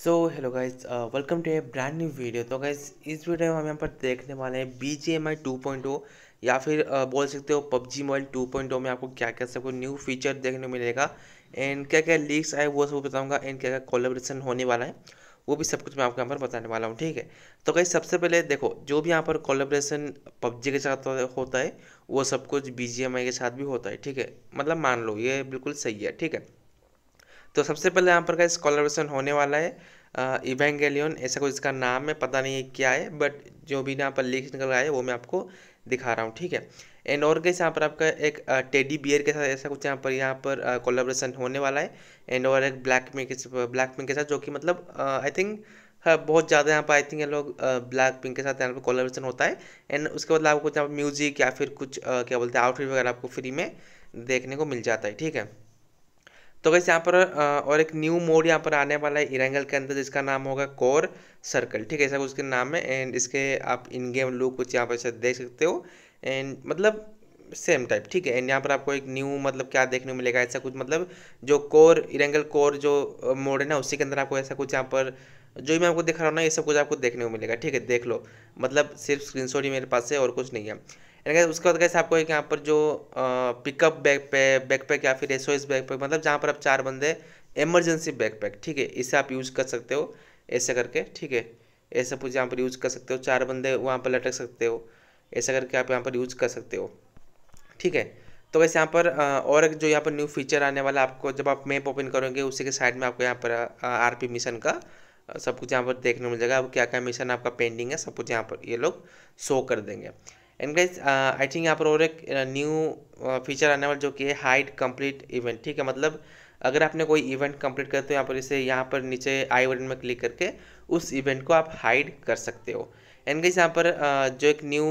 so hello guys welcome to a brand new video तो guys इस video में हम यहाँ पर देखने वाले हैं B G M I two point O या फिर uh, बोल सकते हो PUBG mobile two point O में आपको क्या क्या सबको न्यू फीचर देखने को मिलेगा एंड क्या क्या लीक्स आए वो सब बताऊँगा एंड क्या क्या कोलेब्रेशन होने वाला है वो भी सब कुछ मैं आपको यहाँ पर बताने वाला हूँ ठीक है तो गाइज़ सबसे पहले देखो जो भी यहाँ पर कोलेब्रेशन पबजी के साथ होता है वो सब कुछ बी जी एम आई के साथ भी होता है ठीक है मतलब मान लो ये बिल्कुल सही है ठीक है तो सबसे पहले यहाँ पर का कॉलरेशन होने वाला है इवेंगेलियन ऐसा कुछ इसका नाम है पता नहीं है क्या है बट जो भी यहाँ पर लिख निकल रहा है वो मैं आपको दिखा रहा हूँ ठीक है एंड और कैसे यहाँ पर आपका एक टेडी बियर के साथ ऐसा कुछ यहाँ पर यहाँ पर कोलाब्रेशन होने वाला है एंड और एक ब्लैक पिंक ब्लैक पिंक के साथ जो कि मतलब आई थिंक हाँ बहुत ज़्यादा यहाँ पर आई थिंक ये लोग ब्लैक पिंक के साथ यहाँ पर कोलाब्रेशन होता है एंड उसके बदला आपको कुछ यहाँ पर म्यूज़िक या फिर कुछ क्या बोलते हैं आउटफिट वगैरह आपको फ्री में देखने को मिल जाता है ठीक है तो कैसे यहाँ पर और एक न्यू मोड यहाँ पर आने वाला है इरेंगल के अंदर जिसका नाम होगा कोर सर्कल ठीक है ऐसा कुछ नाम है एंड इसके आप इन गेम लुक कुछ यहाँ पर देख सकते हो एंड मतलब सेम टाइप ठीक है एंड यहाँ पर आपको एक न्यू मतलब क्या देखने को मिलेगा ऐसा कुछ मतलब जो कोर इरेंगल कोर जो मोड है ना उसी के अंदर आपको ऐसा कुछ यहाँ पर जो भी मैं आपको दिखा रहा हूँ ना ये सब कुछ आपको देखने को मिलेगा ठीक है देख लो मतलब सिर्फ स्क्रीनशॉट ही मेरे पास है और कुछ नहीं है उसके बाद कैसे आपको एक यहाँ पर जो पिकअप बैग पे बैकपैक या फिर एस एस बैकपैक मतलब जहाँ पर आप चार बंदे इमरजेंसी बैकपैक ठीक है इसे आप यूज़ कर सकते हो ऐसे करके ठीक है ऐसे कुछ यहाँ पर यूज़ कर सकते हो चार बंदे वहाँ पर लटक सकते हो ऐसा करके आप यहाँ पर यूज़ कर सकते हो ठीक है तो वैसे यहाँ पर और एक जो यहाँ पर न्यू फीचर आने वाला आपको जब आप मैप ओपन करोगे उसी के साइड में आपको यहाँ पर आरपी मिशन का सब कुछ यहाँ पर देखने को मिल जाएगा अब क्या क्या मिशन आपका पेंडिंग है सब कुछ यहाँ पर ये लोग शो कर देंगे एंड गाइज आई थिंक यहाँ पर और एक न्यू uh, फीचर uh, आने वाला जो कि है हाइड कंप्लीट इवेंट ठीक है मतलब अगर आपने कोई इवेंट कंप्लीट करते हो यहाँ पर इसे यहाँ पर नीचे आई बटन में क्लिक करके उस इवेंट को आप हाइड कर सकते हो एंड गाइज यहाँ पर uh, जो एक new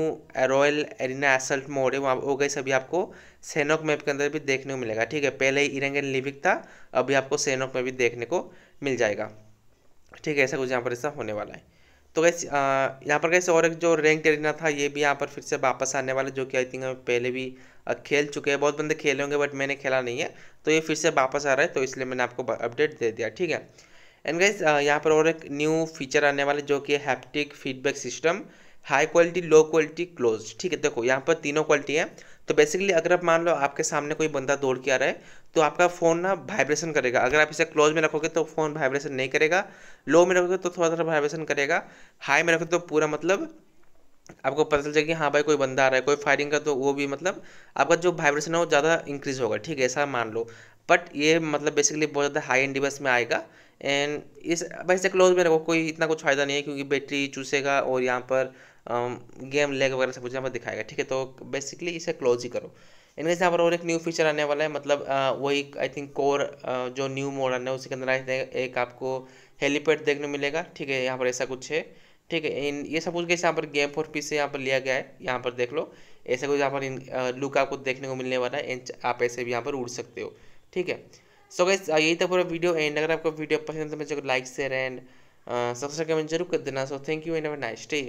royal arena assault mode है वहाँ वो गई अभी आपको सेनोक मैप के अंदर भी देखने को मिलेगा ठीक है पहले ही इरेंगे लिविक था अभी आपको सेनोक में भी देखने को मिल जाएगा ठीक है ऐसा कुछ यहाँ पर ऐसा होने वाला है तो गैस यहाँ पर गैस और एक जो रैंक एरिना था ये भी यहाँ पर फिर से वापस आने वाला जो कि आई थिंक पहले भी खेल चुके हैं बहुत बंदे खेले होंगे बट मैंने खेला नहीं है तो ये फिर से वापस आ रहा है तो इसलिए मैंने आपको अपडेट दे दिया ठीक है एंड गैस यहाँ पर और एक न्यू फीचर आने वाला जो कि haptic feedback system high quality low quality close ठीक है देखो यहाँ पर तीनों क्वालिटी है तो बेसिकली अगर आप मान लो आपके सामने कोई बंदा दौड़ के आ रहा है तो आपका फ़ोन ना वाइब्रेशन करेगा अगर आप इसे क्लोज में रखोगे तो फ़ोन वाइब्रेशन नहीं करेगा लो में रखोगे तो थोड़ा थोड़ा वाइब्रेशन करेगा हाई में रखोगे तो पूरा मतलब आपको पता चल जाएगा कि हाँ भाई कोई बंदा आ रहा है कोई फायरिंग का तो वो भी मतलब आपका जो वाइब्रेशन है वो ज़्यादा इंक्रीज होगा ठीक है ऐसा मान लो बट ये मतलब बेसिकली बहुत ज़्यादा हाई एंड डिवाइस में आएगा एंड इस वैसे इसे क्लोज में रखो कोई इतना कुछ फ़ायदा नहीं है क्योंकि बैटरी चूसेगा और यहाँ पर गेम लेग वगैरह सब कुछ यहाँ पर दिखाएगा ठीक है तो बेसिकली इसे क्लोज ही करो इनके यहाँ पर और एक न्यू फीचर आने वाला है मतलब वही आई थिंक कोर जो न्यू मोड आना है उसके अंदर आई थिंक एक आपको हेलीपैड देखने मिलेगा ठीक है यहाँ पर ऐसा कुछ है ठीक है इन ये सब कुछ कैसे यहाँ पर गेम फोर पीस से यहाँ पर लिया गया है यहाँ पर देख लो ऐसा कुछ यहाँ पर लुक आपको देखने को मिलने वाला है आप ऐसे भी यहाँ पर उड़ सकते हो ठीक है सो गाइस यही था पूरा वीडियो एंड अगर आपको वीडियो पसंद तो मुझे like share and subscribe comment जरूर कर देना so thank you and have nice day